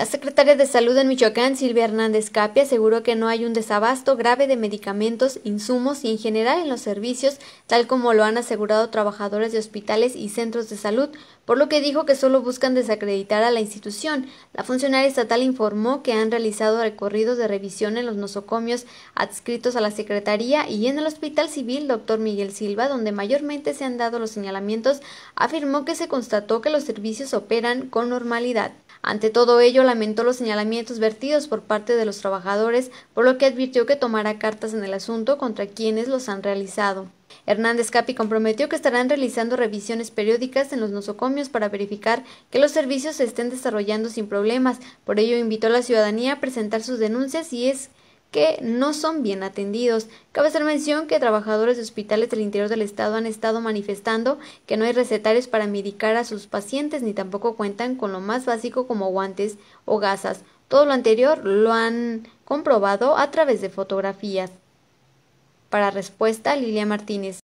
La secretaria de Salud en Michoacán, Silvia Hernández Capia, aseguró que no hay un desabasto grave de medicamentos, insumos y en general en los servicios, tal como lo han asegurado trabajadores de hospitales y centros de salud, por lo que dijo que solo buscan desacreditar a la institución. La funcionaria estatal informó que han realizado recorridos de revisión en los nosocomios adscritos a la Secretaría y en el Hospital Civil Dr. Miguel Silva, donde mayormente se han dado los señalamientos, afirmó que se constató que los servicios operan con normalidad. Ante todo ello, lamentó los señalamientos vertidos por parte de los trabajadores, por lo que advirtió que tomará cartas en el asunto contra quienes los han realizado. Hernández Capi comprometió que estarán realizando revisiones periódicas en los nosocomios para verificar que los servicios se estén desarrollando sin problemas. Por ello, invitó a la ciudadanía a presentar sus denuncias y es que no son bien atendidos. Cabe hacer mención que trabajadores de hospitales del interior del estado han estado manifestando que no hay recetarios para medicar a sus pacientes ni tampoco cuentan con lo más básico como guantes o gasas. Todo lo anterior lo han comprobado a través de fotografías. Para respuesta, Lilia Martínez.